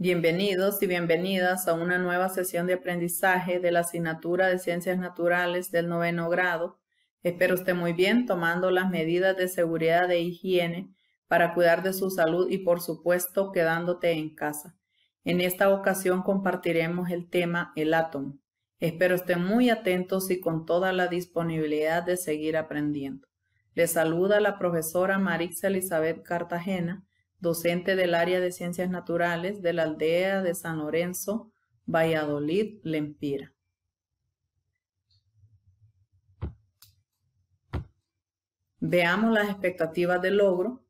Bienvenidos y bienvenidas a una nueva sesión de aprendizaje de la asignatura de Ciencias Naturales del noveno grado. Espero esté muy bien tomando las medidas de seguridad de higiene para cuidar de su salud y por supuesto quedándote en casa. En esta ocasión compartiremos el tema el átomo. Espero esté muy atentos y con toda la disponibilidad de seguir aprendiendo. Les saluda la profesora Marix Elizabeth Cartagena docente del área de ciencias naturales de la aldea de San Lorenzo, Valladolid, Lempira. Veamos las expectativas de logro,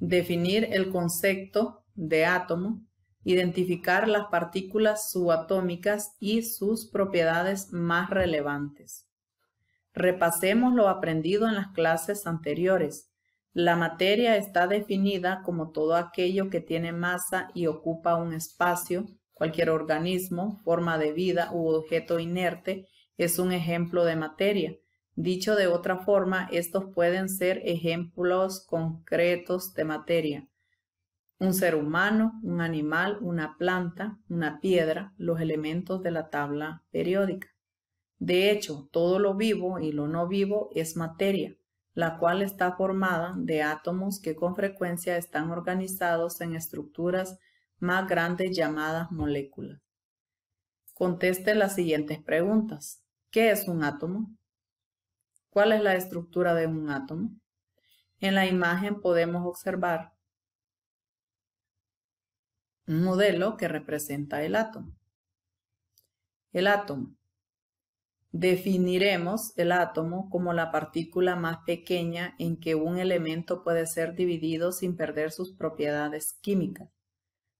definir el concepto de átomo, identificar las partículas subatómicas y sus propiedades más relevantes. Repasemos lo aprendido en las clases anteriores la materia está definida como todo aquello que tiene masa y ocupa un espacio. Cualquier organismo, forma de vida u objeto inerte es un ejemplo de materia. Dicho de otra forma, estos pueden ser ejemplos concretos de materia. Un ser humano, un animal, una planta, una piedra, los elementos de la tabla periódica. De hecho, todo lo vivo y lo no vivo es materia la cual está formada de átomos que con frecuencia están organizados en estructuras más grandes llamadas moléculas. Conteste las siguientes preguntas. ¿Qué es un átomo? ¿Cuál es la estructura de un átomo? En la imagen podemos observar un modelo que representa el átomo. El átomo Definiremos el átomo como la partícula más pequeña en que un elemento puede ser dividido sin perder sus propiedades químicas.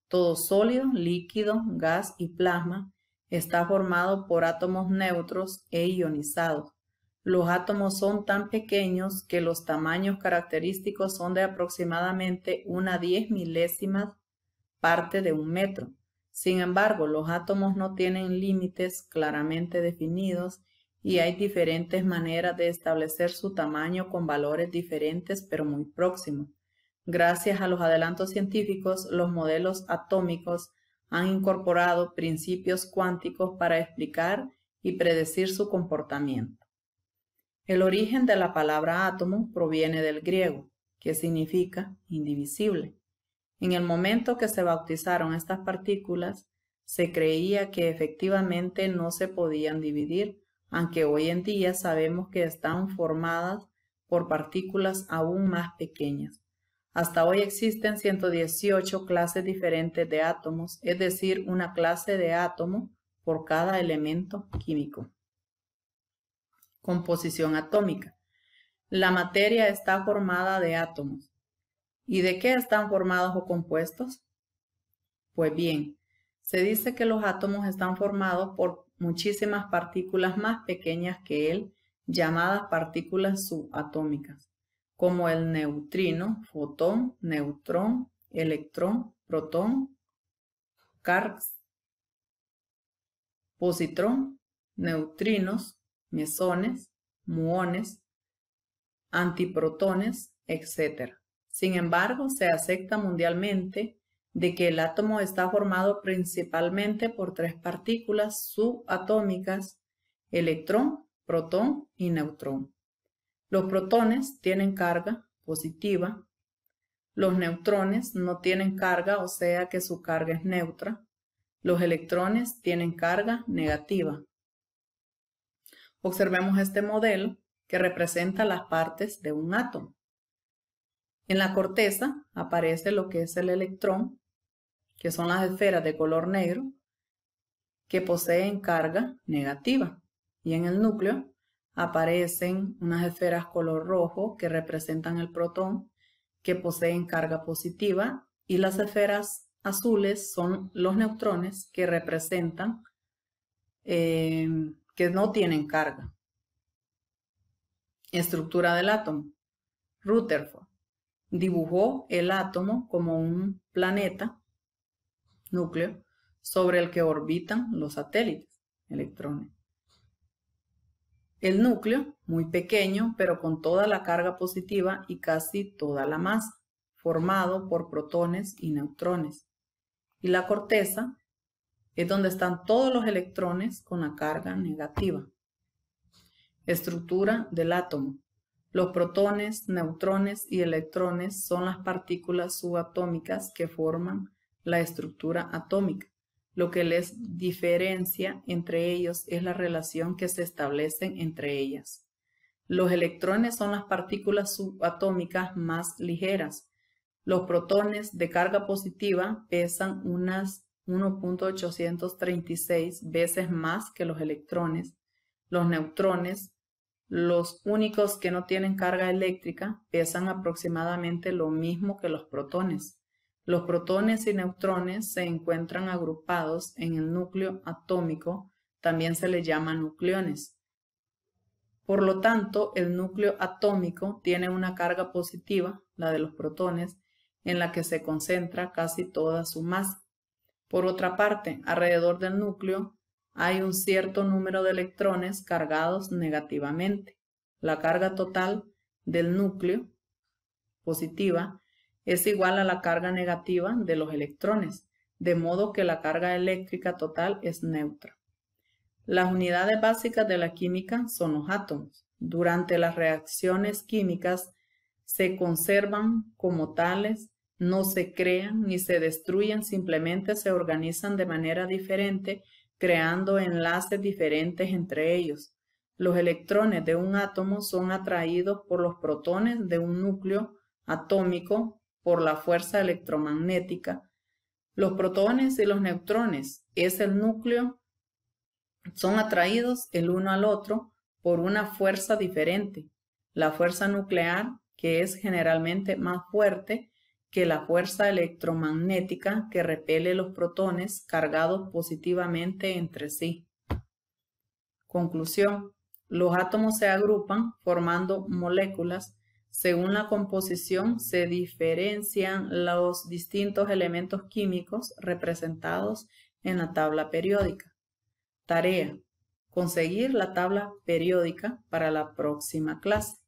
Todo sólido, líquido, gas y plasma está formado por átomos neutros e ionizados. Los átomos son tan pequeños que los tamaños característicos son de aproximadamente una diez milésima parte de un metro. Sin embargo, los átomos no tienen límites claramente definidos y hay diferentes maneras de establecer su tamaño con valores diferentes pero muy próximos. Gracias a los adelantos científicos, los modelos atómicos han incorporado principios cuánticos para explicar y predecir su comportamiento. El origen de la palabra átomo proviene del griego, que significa indivisible. En el momento que se bautizaron estas partículas, se creía que efectivamente no se podían dividir aunque hoy en día sabemos que están formadas por partículas aún más pequeñas. Hasta hoy existen 118 clases diferentes de átomos, es decir, una clase de átomo por cada elemento químico. Composición atómica. La materia está formada de átomos. ¿Y de qué están formados o compuestos? Pues bien, se dice que los átomos están formados por muchísimas partículas más pequeñas que él, llamadas partículas subatómicas, como el neutrino, fotón, neutrón, electrón, protón, quark positrón, neutrinos, mesones, muones, antiprotones, etc. Sin embargo, se acepta mundialmente de que el átomo está formado principalmente por tres partículas subatómicas, electrón, protón y neutrón. Los protones tienen carga positiva, los neutrones no tienen carga, o sea que su carga es neutra, los electrones tienen carga negativa. Observemos este modelo que representa las partes de un átomo. En la corteza aparece lo que es el electrón, que son las esferas de color negro, que poseen carga negativa. Y en el núcleo aparecen unas esferas color rojo que representan el protón, que poseen carga positiva, y las esferas azules son los neutrones que representan eh, que no tienen carga. Estructura del átomo. Rutherford dibujó el átomo como un planeta núcleo sobre el que orbitan los satélites, electrones. El núcleo, muy pequeño, pero con toda la carga positiva y casi toda la masa, formado por protones y neutrones. Y la corteza es donde están todos los electrones con la carga negativa. Estructura del átomo. Los protones, neutrones y electrones son las partículas subatómicas que forman la estructura atómica. Lo que les diferencia entre ellos es la relación que se establecen entre ellas. Los electrones son las partículas subatómicas más ligeras. Los protones de carga positiva pesan unas 1.836 veces más que los electrones. Los neutrones, los únicos que no tienen carga eléctrica, pesan aproximadamente lo mismo que los protones. Los protones y neutrones se encuentran agrupados en el núcleo atómico, también se le llama nucleones. Por lo tanto, el núcleo atómico tiene una carga positiva, la de los protones, en la que se concentra casi toda su masa. Por otra parte, alrededor del núcleo hay un cierto número de electrones cargados negativamente. La carga total del núcleo positiva es igual a la carga negativa de los electrones, de modo que la carga eléctrica total es neutra. Las unidades básicas de la química son los átomos. Durante las reacciones químicas se conservan como tales, no se crean ni se destruyen, simplemente se organizan de manera diferente, creando enlaces diferentes entre ellos. Los electrones de un átomo son atraídos por los protones de un núcleo atómico por la fuerza electromagnética, los protones y los neutrones, es el núcleo, son atraídos el uno al otro por una fuerza diferente, la fuerza nuclear, que es generalmente más fuerte que la fuerza electromagnética que repele los protones cargados positivamente entre sí. Conclusión. Los átomos se agrupan formando moléculas según la composición, se diferencian los distintos elementos químicos representados en la tabla periódica. Tarea. Conseguir la tabla periódica para la próxima clase.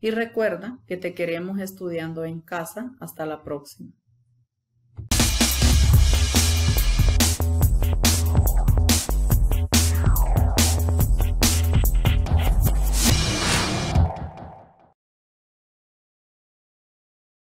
Y recuerda que te queremos estudiando en casa. Hasta la próxima.